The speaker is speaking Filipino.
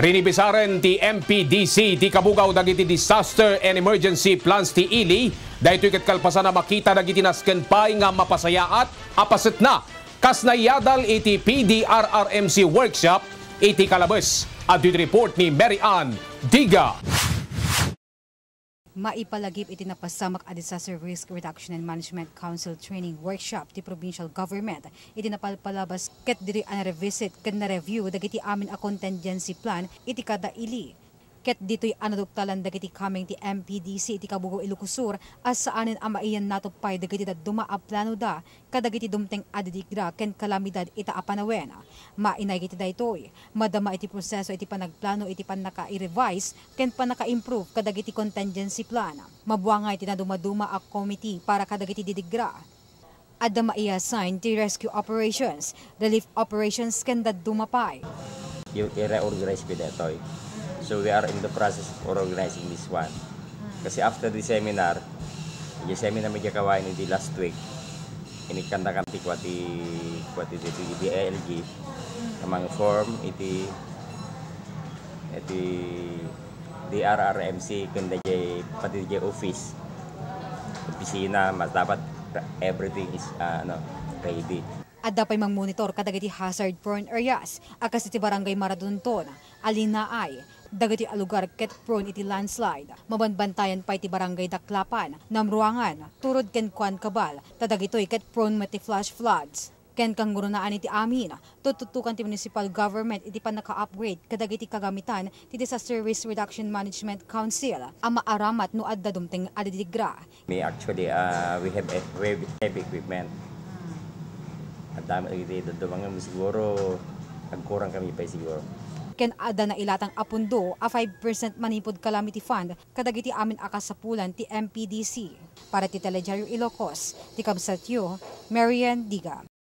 Rini Bisaren, ti MPDC ti kabugaw dagiti disaster and emergency plans ti ili daytoy ket kalpasan na makita dagiti naskenpay pay nga mapasayaat apaset na kas nayadal iti PDRRMC workshop iti kalabes at report ni Mary Ann Diga maipalagip iti napasamak a Disaster Risk Reduction and Management Council Training Workshop ti Provincial Government. Iti napalpalabas ket diri an revisit ken na review dagiti amin a contingency plan iti kada ili Ket dito'y anadoktalan dagiti kaming ti MPDC iti kabugo Ilocosur as saanin amaiyan natupay dagiti da dumaaplano da kadagiti dumteng adidigra ken kalamidad ita apanawen. Mainay iti daytoy, madama iti proseso iti panagplano iti panaka-revise ken panaka-improve kadagiti contingency plan. Mabuangay iti na dumaduma a committee para kadagiti didigra at the maiassign ti rescue operations, relief operations ken dadumapay. Yung i-reorganize ko So we are in the process of organizing this one. Kasi after the seminar, yung seminar medyo kawain hindi last week, inikanta-kanti ko ti ko ati di di ALG among form iti iti DRRMC kundi jay pati jay office opisina mas dapat everything is uh, ano ready Adda pa'y mang monitor kadagiti hazard prone areas akas iti barangay Maradunton, ay dagiti alugar ket prone iti landslide. Mabanbantayan pa iti barangay Daklapan, Namruangan, Turod ken Kuan Kabal, tadagitoy ket prone mati flash floods. Ken kang gurunaan iti amin, tututukan ti municipal government iti panaka-upgrade kadag iti kagamitan ti Disaster Risk Reduction Management Council ang maaramat no adda dumteng adadigra. We actually uh, we have a we have equipment ang dami nagdidod mga siguro nagkurang kami pa siguro ken ada na ilatang apundo a 5% manipod calamity fund kadagiti amin akasapulan ti MPDC para ti Teledyaryo Ilocos ti Kabsatyo Marian Diga